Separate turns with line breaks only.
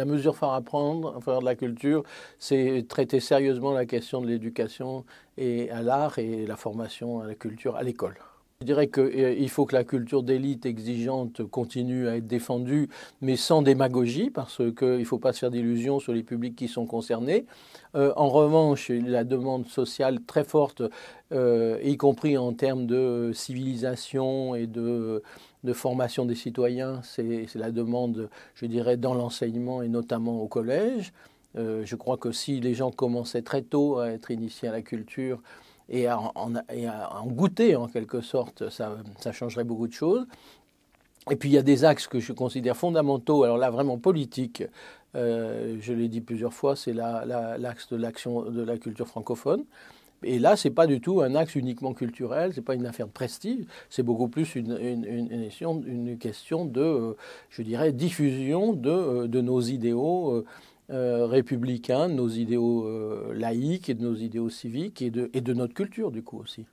La mesure phare à prendre en faveur de la culture, c'est traiter sérieusement la question de l'éducation et à l'art et la formation à la culture à l'école. Je dirais qu'il euh, faut que la culture d'élite exigeante continue à être défendue, mais sans démagogie, parce qu'il ne faut pas se faire d'illusions sur les publics qui sont concernés. Euh, en revanche, la demande sociale très forte, euh, y compris en termes de civilisation et de, formation des citoyens, c'est la demande, je dirais, dans l'enseignement et notamment au collège. je crois que si les gens commençaient très tôt à être initiés à la culture, et à en, en goûter en quelque sorte, ça, changerait beaucoup de choses. Et puis il y a des axes que je considère fondamentaux, alors là vraiment politiques, euh, je l'ai dit plusieurs fois, c'est l'axe de l'action de la culture francophone. Et là, ce n'est pas du tout un axe uniquement culturel, ce n'est pas une affaire de prestige, c'est beaucoup plus une, une, question de, euh, je dirais, diffusion de, euh, de nos idéaux euh, républicains, de nos idéaux euh, laïques et de nos idéaux civiques et de, et de notre culture, du coup, aussi.